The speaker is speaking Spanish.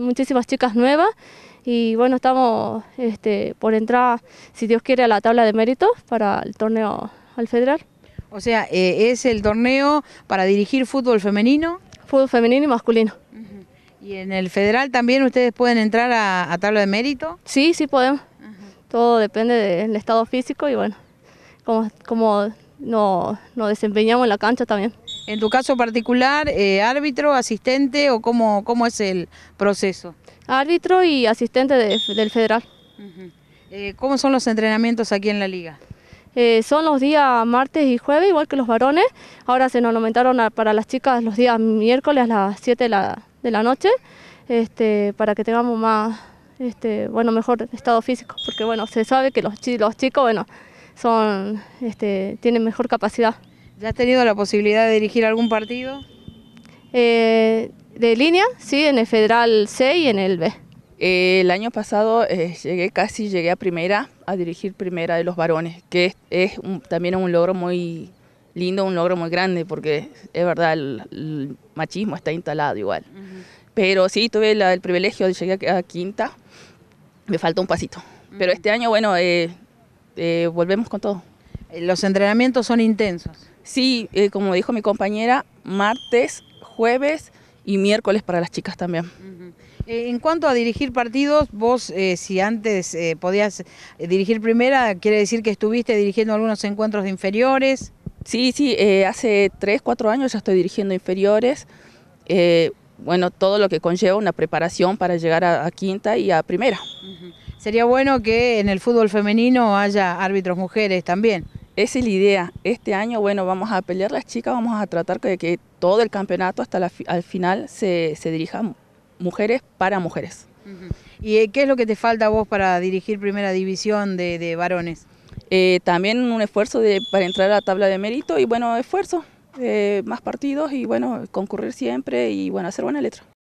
muchísimas chicas nuevas y bueno, estamos este, por entrar, si Dios quiere, a la tabla de méritos para el torneo al federal. O sea, eh, es el torneo para dirigir fútbol femenino. Fútbol femenino y masculino. ¿Y en el federal también ustedes pueden entrar a, tabla de mérito? Sí, sí podemos. Todo depende del estado físico y bueno, como, nos no desempeñamos en la cancha también. En tu caso particular, eh, árbitro, asistente o cómo, cómo es el proceso? Árbitro y asistente del federal. Eh, ¿Cómo son los entrenamientos aquí en la liga? Eh, son los días martes y jueves, igual que los varones. Ahora se nos aumentaron para las chicas los días miércoles a las 7 de la, noche, este, para que tengamos más, este, bueno, mejor estado físico, porque bueno, se sabe que los, los chicos, bueno, son, este, tienen mejor capacidad. ¿Ya has tenido la posibilidad de dirigir algún partido? Eh, de línea, sí, en el Federal C y en el B. el año pasado eh, llegué casi, llegué a primera, a dirigir primera de los varones, que es, también un logro muy lindo, un logro muy grande, porque es verdad, el, machismo está instalado igual. Pero sí, tuve el privilegio de llegar a quinta, me falta un pasito. Pero este año, bueno, eh, volvemos con todo. Los entrenamientos son intensos. Sí, eh, como dijo mi compañera, martes, jueves y miércoles para las chicas también. Eh, en cuanto a dirigir partidos, vos eh, si antes podías dirigir primera, quiere decir que estuviste dirigiendo algunos encuentros de inferiores. Sí, sí, hace 3, 4 años ya estoy dirigiendo inferiores. bueno, todo lo que conlleva una preparación para llegar a, quinta y a primera. Sería bueno que en el fútbol femenino haya árbitros mujeres también. Esa es la idea. Este año, bueno, vamos a pelear las chicas, vamos a tratar de que todo el campeonato hasta la, al final se, dirija mujeres para mujeres. ¿Y eh, qué es lo que te falta a vos para dirigir primera división de, varones? Eh, también un esfuerzo de, para entrar a la tabla de mérito y bueno, esfuerzo, eh, más partidos y bueno, concurrir siempre y bueno, hacer buena letra.